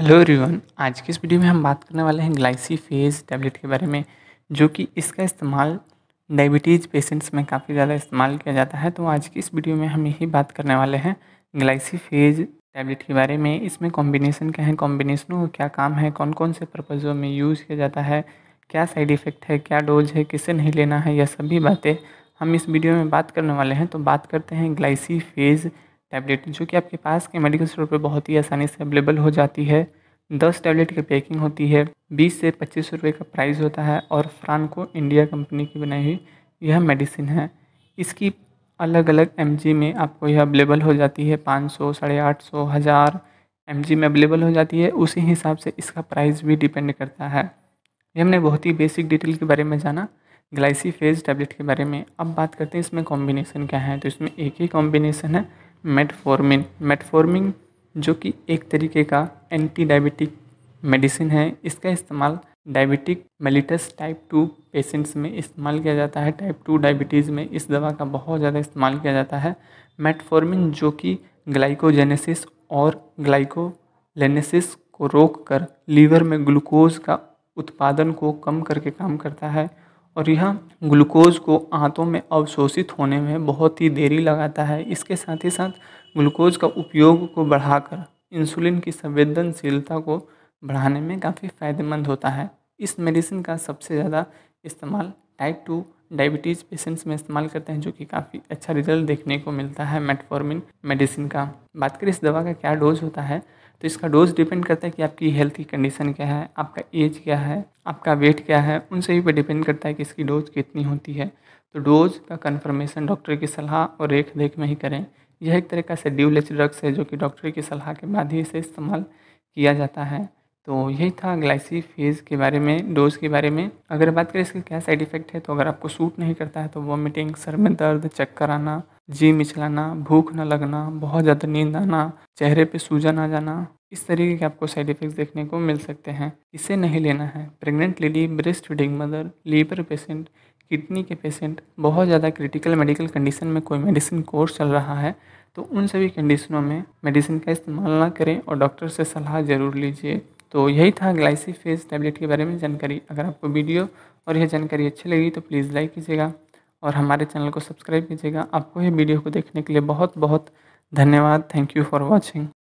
hello everyone आज की इस वीडियो में हम बात करने वाले हैं ग्लाइसी फेज टैबलेट के बारे में जो कि इसका इस्तेमाल डायबिटीज़ पेशेंट्स में काफ़ी ज़्यादा इस्तेमाल किया जाता है तो आज की इस वीडियो में हम यही बात करने वाले हैं ग्लाइसी फेज टैबलेट के बारे में इसमें कॉम्बिनेशन क्या है कॉम्बिनेशनों का क्या काम है कौन कौन से पर्पज़ों में यूज़ किया जाता है क्या साइड इफ़ेक्ट है क्या डोज है किसे नहीं लेना है यह सभी बातें हम इस वीडियो में बात करने वाले हैं तो बात करते हैं ग्लाइसी फेज़ टैबलेट जो कि आपके पास के मेडिकल स्टोर पर बहुत ही आसानी से अवेलेबल हो जाती है दस टैबलेट की पैकिंग होती है बीस से पच्चीस रुपये का प्राइस होता है और फ्रांको इंडिया कंपनी की बनाई हुई यह मेडिसिन है इसकी अलग अलग एम में आपको यह अवेलेबल हो जाती है पाँच सौ साढ़े आठ सौ हज़ार एम में अवेलेबल हो जाती है उसी हिसाब से इसका प्राइस भी डिपेंड करता है ये हमने बहुत ही बेसिक डिटेल के बारे में जाना ग्लाइसी फेज टैबलेट के बारे में अब बात करते हैं इसमें कॉम्बिनेशन क्या है तो इसमें एक ही कॉम्बिनेशन है मेटफॉर्मिन मेटफॉर्मिन जो कि एक तरीके का एंटी डायबिटिक मेडिसिन है इसका इस्तेमाल diabetic mellitus type two patients में इस्तेमाल किया जाता है टाइप टू डायबिटीज़ में इस दवा का बहुत ज़्यादा इस्तेमाल किया जाता है मेटफॉर्मिन जो कि ग्लाइकोजेनेसिस और ग्लाइकोलेनेसिस को रोककर लीवर में ग्लूकोज का उत्पादन को कम करके काम करता है और यह ग्लूकोज़ को आंतों में अवशोषित होने में बहुत ही देरी लगाता है इसके साथ ही साथ ग्लूकोज़ का उपयोग को बढ़ाकर इंसुलिन की संवेदनशीलता को बढ़ाने में काफ़ी फायदेमंद होता है इस मेडिसिन का सबसे ज़्यादा इस्तेमाल टाइप टू डायबिटीज़ पेशेंट्स में इस्तेमाल करते हैं जो कि काफ़ी अच्छा रिजल्ट देखने को मिलता है मेटफॉर्मिन मेडिसिन का बात करें इस दवा का क्या डोज होता है तो इसका डोज डिपेंड करता है कि आपकी हेल्थ की कंडीशन क्या है आपका एज क्या है आपका वेट क्या है उन सभी पर डिपेंड करता है कि इसकी डोज कितनी होती है तो डोज का कन्फर्मेशन डॉक्टर की सलाह और रेख देख में ही करें यह एक तरह का शेड्यूलेज ड्रग्स है जो कि डॉक्टर की सलाह के बाद ही इसे इस्तेमाल किया जाता है तो यही था ग्लाइसी फेज़ के बारे में डोज के बारे में अगर बात करें इसके क्या साइड इफ़ेक्ट है तो अगर आपको सूट नहीं करता है तो वॉमिटिंग सर में दर्द चक्कर आना जी मिचलाना भूख ना लगना बहुत ज़्यादा नींद आना चेहरे पे सूजन आ जाना इस तरीके के आपको साइड इफ़ेक्ट्स देखने को मिल सकते हैं इसे नहीं लेना है pregnant lady breast feeding mother liver patient किडनी के पेशेंट बहुत ज़्यादा क्रिटिकल मेडिकल कंडीशन में कोई मेडिसिन कोर्स चल रहा है तो उन सभी कंडीशनों में मेडिसिन का इस्तेमाल ना करें और डॉक्टर से सलाह ज़रूर लीजिए तो यही था ग्लाइसी फेस टैबलेट के बारे में जानकारी अगर आपको वीडियो और यह जानकारी अच्छी लगी तो प्लीज़ लाइक कीजिएगा और हमारे चैनल को सब्सक्राइब कीजिएगा आपको ये वीडियो को देखने के लिए बहुत बहुत धन्यवाद थैंक यू फॉर वॉचिंग